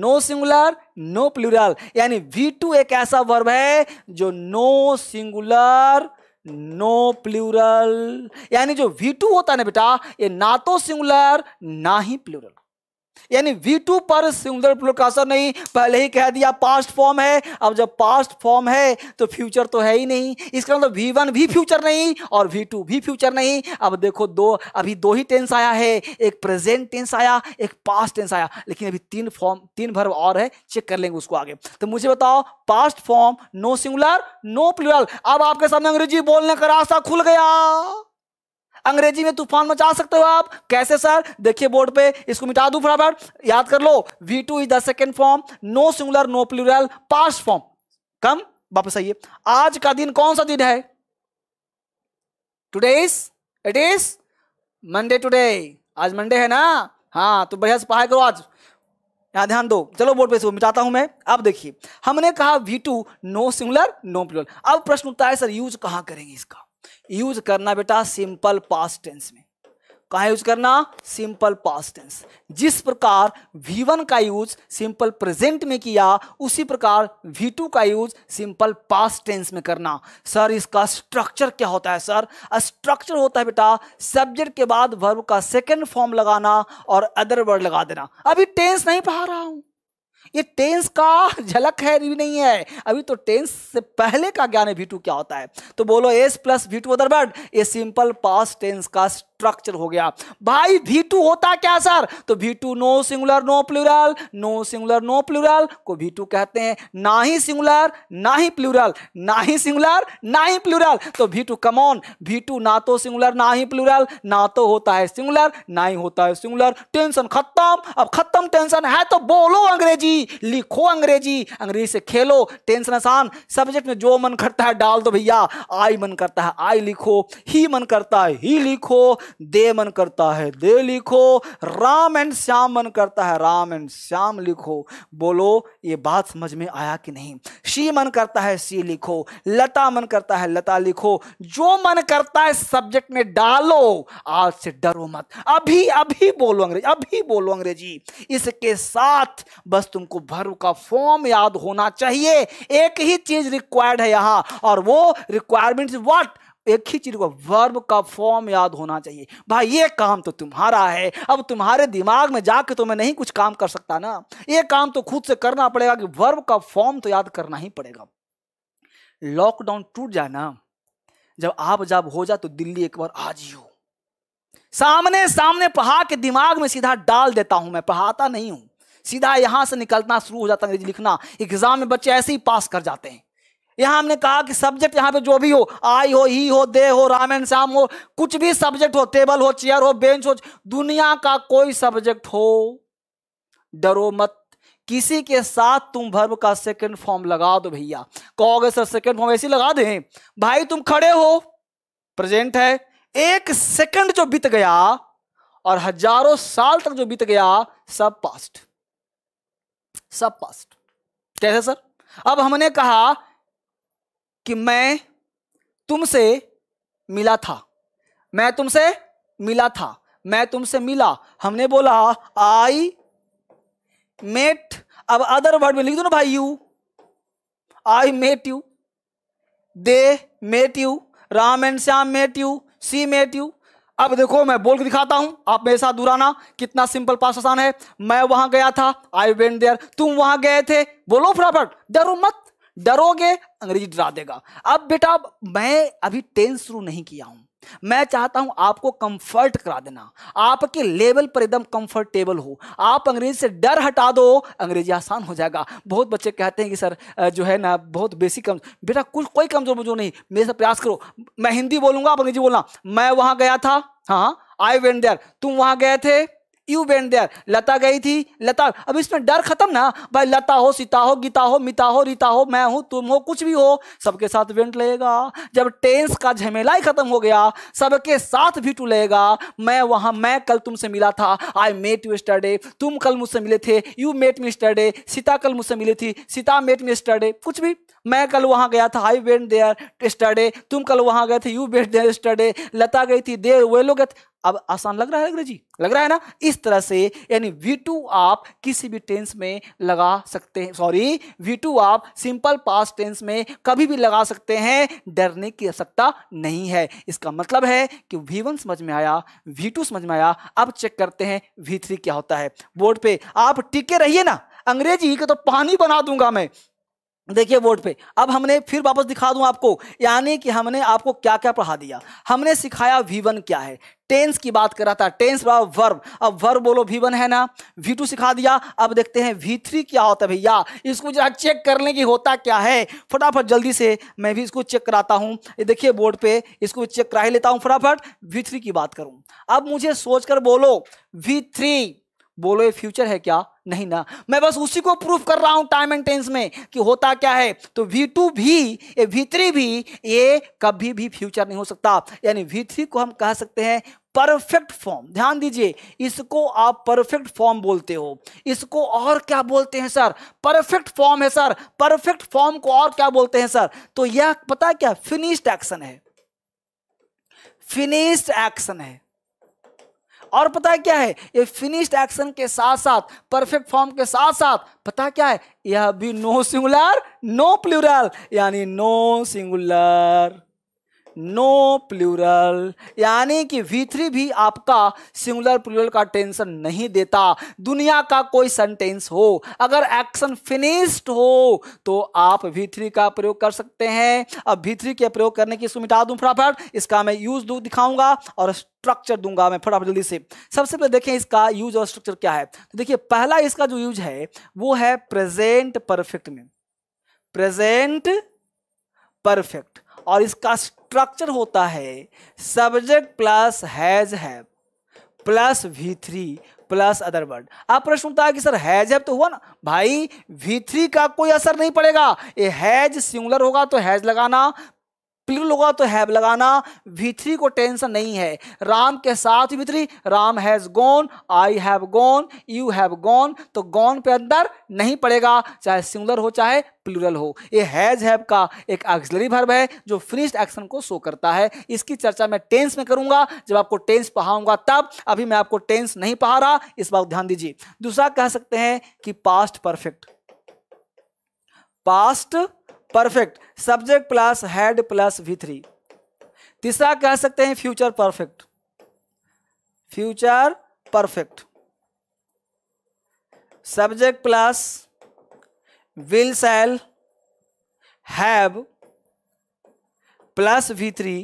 no singular no plural यानी वी टू एक ऐसा वर्ब है जो नो सिंगुलर नो प्लूरल यानी जो वी टू होता है ना बेटा ये ना तो सिंगुलर ना ही प्लूरल यानी V2 पर सिंगुलर प्लूरल का असर नहीं पहले ही कह दिया पास्ट फॉर्म है अब जब पास्ट फॉर्म है तो फ्यूचर तो है ही नहीं इसका मतलब V1 भी फ्यूचर नहीं और V2 भी फ्यूचर नहीं अब देखो दो अभी दो ही टेंस आया है एक प्रेजेंट टेंस आया एक पास्ट टेंस आया लेकिन अभी तीन फॉर्म तीन भर्व और है चेक कर लेंगे उसको आगे तो मुझे बताओ past form no singular no plural अब आपके सामने अंग्रेजी बोलने का रास्ता खुल गया अंग्रेजी में तूफान मचा सकते हो आप कैसे सर देखिए बोर्ड पे इसको मिटा दू फटाफट याद कर लो V two is the second form no singular no plural past form come वापस आइए आज का दिन कौन सा दिन है today is it is Monday today आज मंडे है ना हाँ तो बढ़िया से पढ़ाई करो आज यहाँ ध्यान दो चलो बोर्ड पे से मिटाता हूं मैं अब देखिए हमने कहा V two no singular no plural अब प्रश्न उठता है सर यूज कहां करेंगे इसका यूज करना बेटा सिंपल पास्ट टेंस में कहा यूज करना सिंपल पास्ट टेंस जिस प्रकार वन का यूज सिंपल प्रेजेंट में किया उसी प्रकार टू का यूज सिंपल पास्ट टेंस में करना सर इसका स्ट्रक्चर क्या होता है सर स्ट्रक्चर होता है बेटा सब्जेक्ट के बाद वर्ब का सेकेंड फॉर्म लगाना और अदर वर्ड लगा देना अभी टेंस नहीं पढ़ा रहा हूं ये टेंस का झलक है भी नहीं है अभी तो टेंस से पहले का ज्ञान है वी क्या होता है तो बोलो S plus V two other word ये सिंपल पास टेंस का स्ट्रक्चर हो गया भाई भी टू होता क्या सर तो V two no singular no plural no singular no plural को भी टू कहते हैं ना ही सिंगुलर ना ही प्लूरल ना ही सिंगुलर ना ही प्लूरल तो भी टू कमॉन भी टू ना तो सिंगुलर ना ही प्लूरल ना तो होता है सिंगुलर ना ही होता है सिंगुलर टेंशन खत्म अब खत्म टेंशन है तो बोलो अंग्रेजी लिखो अंग्रेजी अंग्रेजी से खेलो टेंशन आसान सब्जेक्ट में जो मन करता है डाल दो भैया आई मन करता है आई लिखो ही मन करता है ही लिखो दे मन करता है दे लिखो राम एंड श्याम मन करता है राम एंड श्याम लिखो बोलो ये बात समझ में आया कि नहीं शी मन करता है सी लिखो लता मन करता है लता लिखो जो मन करता है सब्जेक्ट में डालो आज से डरो मत अभी अभी बोलो अंग्रेजी अभी बोलो अंग्रेजी इसके साथ बस तुमको भर्व का फॉर्म याद होना चाहिए एक ही चीज रिक्वायर्ड है यहां और वो रिक्वायरमेंट वॉट एक ही चीज को वर्ब का फॉर्म याद होना चाहिए भाई ये काम तो तुम्हारा है अब तुम्हारे दिमाग में जाके तो मैं नहीं कुछ काम कर सकता ना ये काम तो खुद से करना पड़ेगा कि वर्ब का फॉर्म तो याद करना ही पड़ेगा लॉकडाउन टूट जाए ना जब आप जब हो जाए तो दिल्ली एक बार आ जियो सामने सामने पहा के दिमाग में सीधा डाल देता हूं मैं पढ़ाता नहीं हूं सीधा यहां से निकलना शुरू हो जाता अंग्रेजी लिखना एग्जाम में बच्चे ऐसे ही पास कर जाते हैं यहां हमने कहा कि सब्जेक्ट यहां पे जो भी हो आई हो ही हो दे हो राम एंड श्याम हो कुछ भी सब्जेक्ट हो टेबल हो चेयर हो बेंच हो दुनिया का कोई सब्जेक्ट हो डरो मत किसी के साथ तुम भर्म का सेकंड फॉर्म लगा दो भैया कहोगे सर सेकंड फॉर्म ऐसी लगा दें भाई तुम खड़े हो प्रेजेंट है एक सेकंड जो बीत गया और हजारों साल तक जो बीत गया सब पास्ट सब पास्ट कैसे सर अब हमने कहा कि मैं तुमसे मिला था मैं तुमसे मिला था मैं तुमसे मिला हमने बोला आई मेट अब अदर वर्ड में लिख दो ना भाई you I met you they met you Ram and Shyam met you she met you अब देखो मैं बोल के दिखाता हूं आप मेरे साथ दुराना कितना सिंपल पास आसान है मैं वहां गया था आई वेंट देयर तुम वहां गए थे बोलो फटाफट डरो मत डरोगे अंग्रेजी डरा देगा अब बेटा मैं अभी टेंस शुरू नहीं किया हूं मैं चाहता हूं आपको कंफर्ट करा देना आपके लेवल पर एकदम कंफर्टेबल हो आप अंग्रेजी से डर हटा दो अंग्रेजी आसान हो जाएगा बहुत बच्चे कहते हैं कि सर जो है ना बहुत बेसिक कम बेटा कुछ कोई कमजोर मुझे नहीं मेरे से प्रयास करो मैं हिंदी बोलूंगा आप अंग्रेजी बोलना मैं वहां गया था हाँ आई वेंट देर तुम वहां गए थे यू बेंड देयर लता गई थी लता अब इसमें डर खत्म ना भाई लता हो सीता हो गीता हो मिता हो रीता हो मैं हूं तुम हो कुछ भी हो सबके साथ वेंट लेगा जब टेंस का झमेला ही खत्म हो गया सबके साथ भी टू लेगा मैं वहां मैं कल तुमसे मिला था आई मेट यू स्टरडे तुम कल मुझसे मिले थे you met me yesterday Sita कल मुझसे मिली थी सीता मेट मी स्टरडे कुछ भी मैं कल वहां गया था आई वेंट देयर स्टरडे तुम कल वहां गए थे you went there yesterday Lata गई थी देर वे लोग गए अब आसान लग रहा है अंग्रेजी लग रहा है ना इस तरह से यानी वी टू आप किसी भी टेंस में लगा सकते हैं सॉरी वी टू आप सिंपल पास टेंस में कभी भी लगा सकते हैं डरने की आवश्यकता नहीं है इसका मतलब है कि वी वन समझ में आया वी टू समझ में आया अब चेक करते हैं वी थ्री क्या होता है बोर्ड पे आप टिके रहिए ना अंग्रेजी का तो पानी बना दूंगा मैं देखिए बोर्ड पे अब हमने फिर वापस दिखा दूं आपको यानी कि हमने आपको क्या क्या पढ़ा दिया हमने सिखाया वी वन क्या है टेंस की बात कर रहा था टेंस बराबर वर्ब अब वर्ब बोलो वी वन है ना वी टू सिखा दिया अब देखते हैं वी थ्री क्या होता है भैया इसको जरा चेक करने की होता क्या है फटाफट जल्दी से मैं भी इसको चेक कराता हूँ देखिए बोर्ड पर इसको चेक करा ही लेता हूँ फटाफट वी थ्री की बात करूँ अब मुझे सोच कर बोलो वी थ्री बोलो ये फ्यूचर है क्या नहीं ना मैं बस उसी को प्रूफ कर रहा हूं टाइम एंड टेंस में कि होता क्या है तो वी टू भी ये वी थ्री भी ये कभी भी फ्यूचर नहीं हो सकता यानी वी थ्री को हम कह सकते हैं परफेक्ट फॉर्म ध्यान दीजिए इसको आप परफेक्ट फॉर्म बोलते हो इसको और क्या बोलते हैं सर परफेक्ट फॉर्म है सर परफेक्ट फॉर्म को और क्या बोलते हैं सर तो यह पता क्या फिनिश्ड एक्शन है फिनिश्ड एक्शन है और पता है क्या है ये फिनिश्ड एक्शन के साथ साथ परफेक्ट फॉर्म के साथ साथ पता क्या है यह भी नो सिंगुलर नो प्लूरल यानी नो सिंगुलर नो प्लूरल यानी कि V3 भी आपका सिंगुलर प्लूरल का टेंशन नहीं देता दुनिया का कोई सेंटेंस हो अगर एक्शन फिनिश्ड हो तो आप V3 का प्रयोग कर सकते हैं अब V3 के प्रयोग करने की सुमिटा दूं फटाफट इसका मैं यूज दिखाऊंगा और स्ट्रक्चर दूंगा मैं फटाफट जल्दी से सबसे पहले देखें इसका यूज और स्ट्रक्चर क्या है तो देखिए पहला इसका जो यूज है वो है प्रेजेंट परफेक्ट में प्रेजेंट परफेक्ट और इसका स्ट्रक्चर होता है subject plus has have plus V three plus other word अब प्रश्न उठता है कि सर हैज हैव तो हुआ ना भाई वी थ्री का कोई असर नहीं पड़ेगा ये हैज सिंगुलर होगा तो हैज लगाना प्लू लगा तो हैव लगाना भीतरी को टेंशन नहीं है राम के साथ भीतरी Ram has gone I have gone you have gone तो गॉन पे अंदर नहीं पड़ेगा चाहे सिंगुलर हो चाहे प्लूरल हो ये हैज हैव का एक एक्सलरी भर्व है जो फिनिश्ड एक्शन को शो करता है इसकी चर्चा मैं टेंस में करूंगा जब आपको टेंस पढ़ाऊंगा तब अभी मैं आपको टेंस नहीं पढ़ा रहा इस बात ध्यान दीजिए दूसरा कह सकते हैं कि past perfect past perfect subject plus had plus V three तीसरा कह सकते हैं future perfect future perfect subject plus will shall have plus V three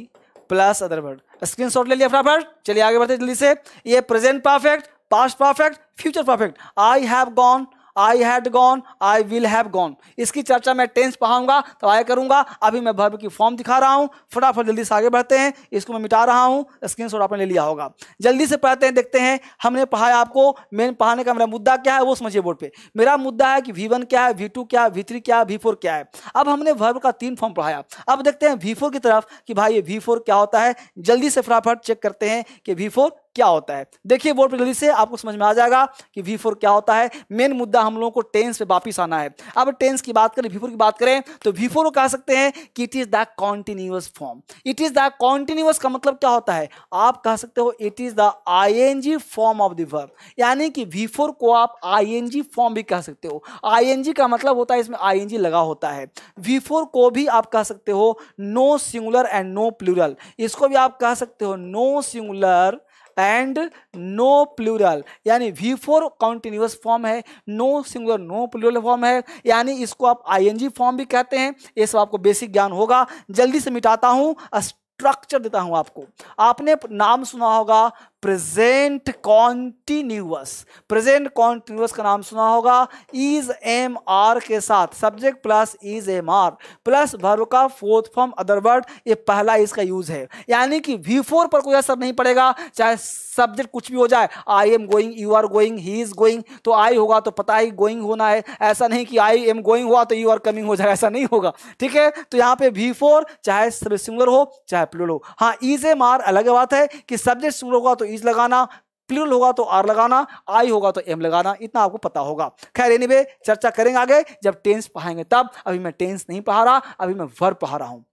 plus other word screenshot ले लिया फटाफट चलिए आगे बढ़ते जल्दी से ये present perfect past perfect future perfect I have gone I had gone I will have gone इसकी चर्चा मैं टेंस पढ़ाऊंगा तो आई करूंगा अभी मैं भर्व की फॉर्म दिखा रहा हूँ फटाफट जल्दी से आगे बढ़ते हैं इसको मैं मिटा रहा हूँ स्क्रीन शॉट आपने ले लिया होगा जल्दी से पढ़ते हैं देखते हैं हमने पढ़ाया आपको मेन पढ़ाने का मेरा मुद्दा क्या है वो समझिए बोर्ड पर मेरा मुद्दा है कि वी क्या है वी क्या है वी क्या है वी क्या है अब हमने भर्व का तीन फॉर्म पढ़ाया अब देखते हैं वी की तरफ कि भाई ये वी क्या होता है जल्दी से फटाफट चेक करते हैं कि वी क्या होता है देखिए वर्ड जल्दी से आपको समझ में आ जाएगा कि वी फोर क्या होता है मेन मुद्दा हम लोगों को टेंस पे वापिस आना है अब टेंस की बात करें वी फोर की बात करें तो वी फोर कह सकते हैं कि it is the continuous form it is the continuous का मतलब क्या होता है आप कह सकते हो it is the I form of the verb यानी कि वी फोर को आप आई फॉर्म भी कह सकते हो आई का मतलब होता है इसमें आई लगा होता है वी फोर को भी आप कह सकते हो no singular and no plural इसको भी आप कह सकते हो no singular and no plural यानी वी फोर कॉन्टिन्यूस फॉर्म है no singular no plural form है यानी इसको आप जी फॉर्म भी कहते हैं ये सब आपको बेसिक ज्ञान होगा जल्दी से मिटाता हूँ स्ट्रक्चर देता हूँ आपको आपने नाम सुना होगा प्रेजेंट कॉन्टिन्यूस प्रेजेंट कॉन्टिन्यूस का नाम सुना होगा इज एम आर के साथ subject plus is am are plus verb का फोर्थ फॉर्म अदर वर्ड ये पहला इसका यूज है यानी कि वी फोर पर कोई असर नहीं पड़ेगा चाहे सब्जेक्ट कुछ भी हो जाए I am going you are going he is going तो आई होगा तो पता ही गोइंग होना है ऐसा नहीं कि आई एम गोइंग हुआ तो यू आर कमिंग हो जाएगा ऐसा नहीं होगा ठीक है तो यहाँ पे वी फोर चाहे सिंगुलर हो चाहे प्लूर हो हाँ इज एम आर अलग बात है कि सब्जेक्ट सिंगुलर होगा तो इज लगाना प्लूरल होगा तो आर लगाना आई होगा तो एम लगाना इतना आपको पता होगा खैर एनी चर्चा करेंगे आगे जब टेंस पढ़ाएंगे तब अभी मैं टेंस नहीं पढ़ा रहा अभी मैं वर्ब पढ़ा रहा हूँ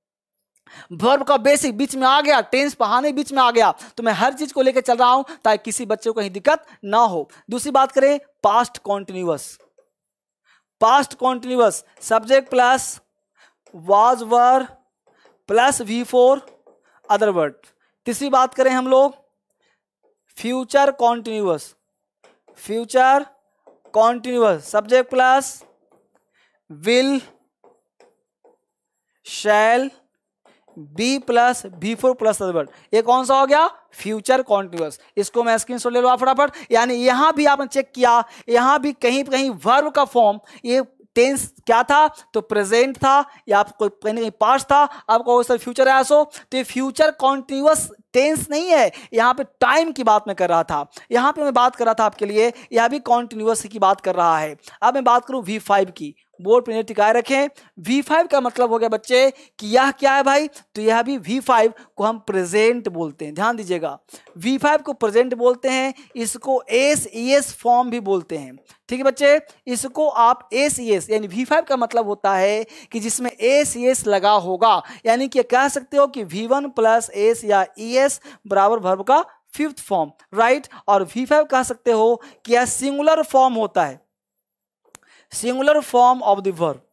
वर्ब का बेसिक बीच में आ गया टेंस पढ़ाने बीच में आ गया तो मैं हर चीज को लेकर चल रहा हूं ताकि किसी बच्चे को कहीं दिक्कत ना हो दूसरी बात करें past continuous past continuous subject plus was were plus V four other word तीसरी बात करें हम लोग future continuous future continuous subject plus will shall be plus V four plus ये कौन सा हो गया फ्यूचर कॉन्टिन्यूस इसको मैं स्क्रीन ले लूँ फटाफट यानी यहां भी आपने चेक किया यहां भी कहीं कहीं वर्ब का फॉर्म ये टेंस क्या था तो प्रेजेंट था या आपको कहीं कहीं पास्ट था आपको फ्यूचर आया सो तो ये फ्यूचर कॉन्टिन्यूस टेंस नहीं है यहाँ पे टाइम की बात मैं कर रहा था यहाँ पे मैं बात कर रहा था आपके लिए यह भी कॉन्टिन्यूस की बात कर रहा है अब मैं बात करूँ वी फाइव की बोर्ड पर टिकाए रखें वी फाइव का मतलब हो गया बच्चे कि यह क्या है भाई तो यह भी वी फाइव को हम प्रेजेंट बोलते हैं ध्यान दीजिएगा वी फाइव को प्रेजेंट बोलते हैं इसको एस ई एस फॉर्म भी बोलते हैं ठीक है बच्चे इसको आप एस ई एस यानी वी फाइव का मतलब होता है कि जिसमें एस ई एस लगा होगा यानी कि कह सकते हो कि वी वन प्लस एस या ई e एस बराबर भर्व का फिफ्थ फॉर्म राइट और वी फाइव कह सकते हो कि यह सिंगुलर फॉर्म होता है singular form of the verb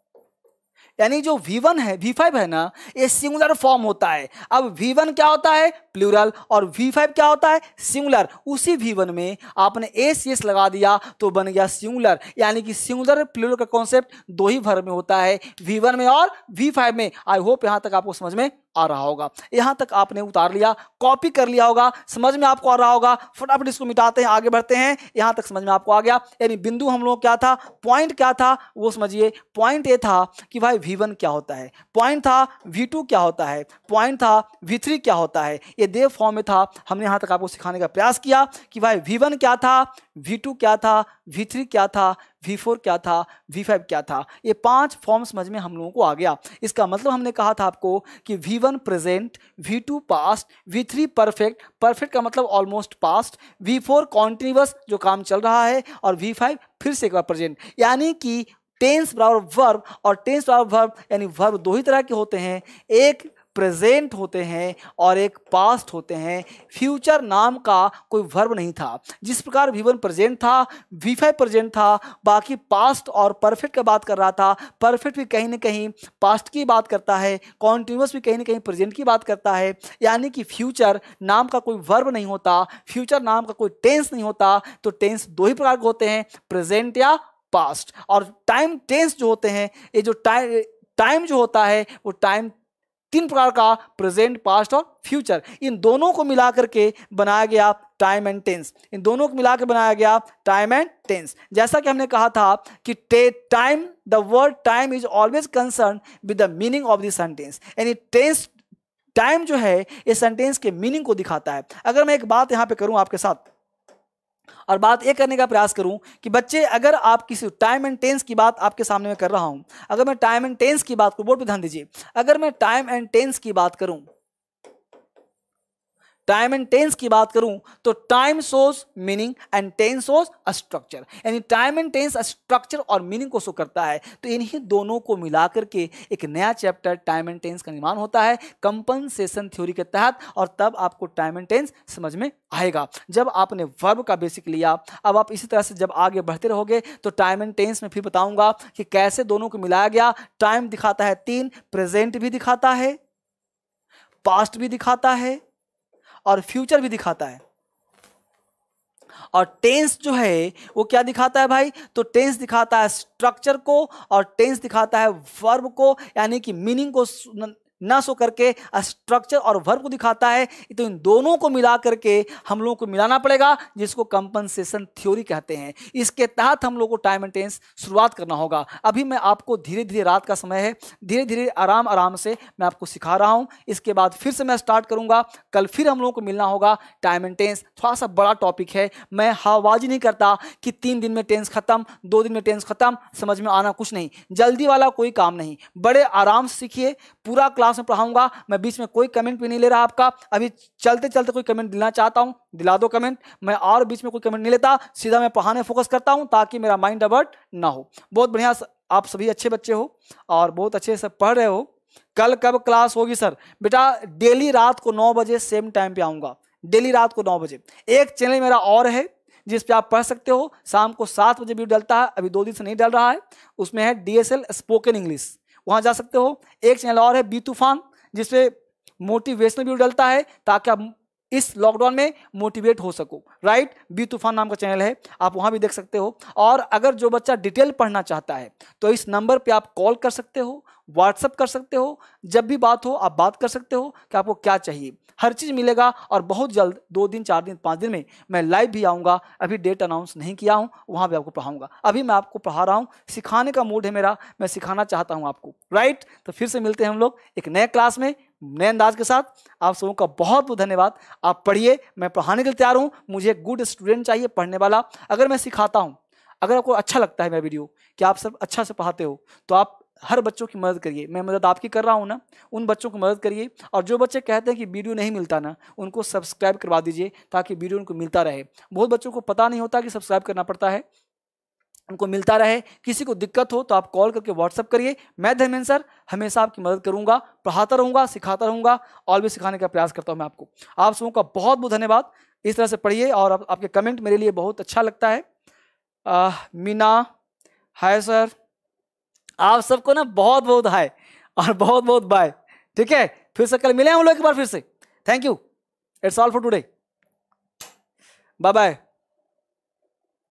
यानी जो वन है फाइव है ना ये सिंगुलर फॉर्म होता है अब वी वन क्या होता है प्लूरल और वी फाइव क्या होता है सिंगुलर उसी वी वन में आपने ए सी एस लगा दिया तो बन गया सिंगुलर यानी कि सिंगुलर प्लूरल का कॉन्सेप्ट दो ही भर में होता है वी वन में और वी फाइव में आई होप यहाँ तक आपको समझ में आ रहा होगा यहाँ तक आपने उतार लिया कॉपी कर लिया होगा समझ में आपको आ रहा होगा फटाफट इसको मिटाते हैं आगे बढ़ते हैं यहाँ तक समझ में आपको आ गया यानी बिंदु हम लोग क्या था पॉइंट क्या था वो समझिए पॉइंट ये था कि भाई वी क्या होता है पॉइंट था वी क्या होता है पॉइंट था वी क्या होता है ये ये देव फॉर्म में था हमने यहाँ तक आपको सिखाने का प्रयास किया कि भाई वी वन क्या था वी टू क्या था वी थ्री क्या था वी फोर क्या था वी फाइव क्या था ये पांच फॉर्म समझ में हम लोगों को आ गया इसका मतलब हमने कहा था आपको कि V one present V two past V three perfect perfect का मतलब almost past V four continuous जो काम चल रहा है और वी फाइव फिर से एक बार प्रेजेंट यानी कि टेंस बराबर वर्ब और टेंस बराबर वर्ब यानी वर्ब दो ही तरह के होते हैं एक प्रेजेंट होते हैं और एक पास्ट होते हैं फ्यूचर नाम का कोई वर्ब नहीं था जिस प्रकार वी वन प्रेजेंट था वी फाइव प्रेजेंट था बाकी पास्ट और परफेक्ट का बात कर रहा था परफेक्ट भी कहीं ना कहीं पास्ट की बात करता है कॉन्टिन्यूस भी कहीं ना कहीं प्रेजेंट की बात करता है यानी कि फ्यूचर नाम का कोई वर्ब नहीं होता फ्यूचर नाम का कोई टेंस नहीं होता तो टेंस दो ही प्रकार के होते हैं प्रेजेंट या पास्ट और टाइम टेंस जो होते हैं ये जो टाइम टाइम जो होता है वो टाइम तीन प्रकार का प्रेजेंट पास्ट और फ्यूचर इन दोनों को मिला करके बनाया गया टाइम एंड टेंस इन दोनों को मिला के बनाया गया टाइम एंड टेंस जैसा कि हमने कहा था कि time the word time is always concern with the meaning of the sentence यानी टेंस टाइम जो है ये सेंटेंस के मीनिंग को दिखाता है अगर मैं एक बात यहाँ पे करूँ आपके साथ और बात ये करने का प्रयास करूं कि बच्चे अगर आप किसी टाइम एंड टेंस की बात आपके सामने में कर रहा हूं अगर मैं टाइम एंड टेंस की बात करूं बोर्ड पर ध्यान दीजिए अगर मैं टाइम एंड टेंस की बात करूं टाइम एंड टेंस की बात करूं तो time shows meaning and tense shows structure यानी टाइम एंड टेंस स्ट्रक्चर और मीनिंग को शो करता है तो इन्हीं दोनों को मिला करके एक नया चैप्टर टाइम एंड टेंस का निर्माण होता है कंपनसेशन थ्योरी के तहत और तब आपको टाइम एंड टेंस समझ में आएगा जब आपने वर्ब का बेसिक लिया अब आप इसी तरह से जब आगे बढ़ते रहोगे तो टाइम एंड टेंस में फिर बताऊंगा कि कैसे दोनों को मिलाया गया टाइम दिखाता है तीन प्रेजेंट भी दिखाता है पास्ट भी दिखाता है और फ्यूचर भी दिखाता है और टेंस जो है वो क्या दिखाता है भाई तो टेंस दिखाता है स्ट्रक्चर को और टेंस दिखाता है वर्ब को यानी कि मीनिंग को सो करके स्ट्रक्चर और वर्ब को दिखाता है तो इन दोनों को मिला करके हम लोगों को मिलाना पड़ेगा जिसको कंपनसेशन थ्योरी कहते हैं इसके तहत हम लोग को टाइम एंड टेंस शुरुआत करना होगा अभी मैं आपको धीरे धीरे रात का समय है धीरे धीरे आराम आराम से मैं आपको सिखा रहा हूँ इसके बाद फिर से मैं स्टार्ट करूँगा कल फिर हम लोगों को मिलना होगा टाइम एंड टेंस थोड़ा सा बड़ा टॉपिक है मैं हवाज नहीं करता कि तीन दिन में टेंस खत्म दो दिन में टेंस खत्म समझ में आना कुछ नहीं जल्दी वाला कोई काम नहीं बड़े आराम से सीखिए पूरा क्लास क्लास में पढ़ाऊंगा मैं बीच में कोई कमेंट भी नहीं ले रहा आपका अभी चलते चलते कोई कमेंट दिलना चाहता हूँ दिला दो कमेंट मैं और बीच में कोई कमेंट नहीं लेता सीधा मैं पढ़ाने फोकस करता हूँ ताकि मेरा माइंड डाइवर्ट ना हो बहुत बढ़िया आप सभी अच्छे बच्चे हो और बहुत अच्छे से पढ़ रहे हो कल कब क्लास होगी सर बेटा डेली रात को नौ बजे सेम टाइम पे आऊँगा डेली रात को नौ बजे एक चैनल मेरा और है जिस पे आप पढ़ सकते हो शाम को सात बजे वीडियो डलता है अभी दो दिन से नहीं डल रहा है उसमें है डीएसएल स्पोकन इंग्लिश वहाँ जा सकते हो एक चैनल और है बी तूफान जिसपे मोटिवेशनल वीडियो डलता है ताकि आप इस लॉकडाउन में मोटिवेट हो सको राइट बी तूफान नाम का चैनल है आप वहाँ भी देख सकते हो और अगर जो बच्चा डिटेल पढ़ना चाहता है तो इस नंबर पे आप कॉल कर सकते हो व्हाट्सअप कर सकते हो जब भी बात हो आप बात कर सकते हो कि आपको क्या चाहिए हर चीज़ मिलेगा और बहुत जल्द दो दिन चार दिन पाँच दिन में मैं लाइव भी आऊँगा अभी डेट अनाउंस नहीं किया हूँ वहाँ भी आपको पढ़ाऊँगा अभी मैं आपको पढ़ा रहा हूँ सिखाने का मूड है मेरा मैं सिखाना चाहता हूँ आपको राइट तो फिर से मिलते हैं हम लोग एक नए क्लास में नए अंदाज के साथ आप सबों का बहुत बहुत धन्यवाद आप पढ़िए मैं पढ़ाने के लिए तैयार हूँ मुझे गुड स्टूडेंट चाहिए पढ़ने वाला अगर मैं सिखाता हूँ अगर आपको अच्छा लगता है मेरा वीडियो कि आप सब अच्छा से पढ़ाते हो तो आप हर बच्चों की मदद करिए मैं मदद आपकी कर रहा हूँ ना उन बच्चों की मदद करिए और जो बच्चे कहते हैं कि वीडियो नहीं मिलता ना उनको सब्सक्राइब करवा दीजिए ताकि वीडियो उनको मिलता रहे बहुत बच्चों को पता नहीं होता कि सब्सक्राइब करना पड़ता है उनको मिलता रहे किसी को दिक्कत हो तो आप कॉल करके व्हाट्सअप करिए मैं धर्मेंद्र सर हमेशा आपकी मदद करूंगा पढ़ाता रहूंगा सिखाता रहूंगा और भी सिखाने का प्रयास करता हूं मैं आपको आप सबों का बहुत बहुत धन्यवाद इस तरह से पढ़िए और आप, आपके कमेंट मेरे लिए बहुत अच्छा लगता है आ, मीना हाय सर आप सबको ना बहुत बहुत हाय और बहुत बहुत बाय ठीक है फिर से कल मिले हम लोग एक बार फिर से thank you it's all for today bye bye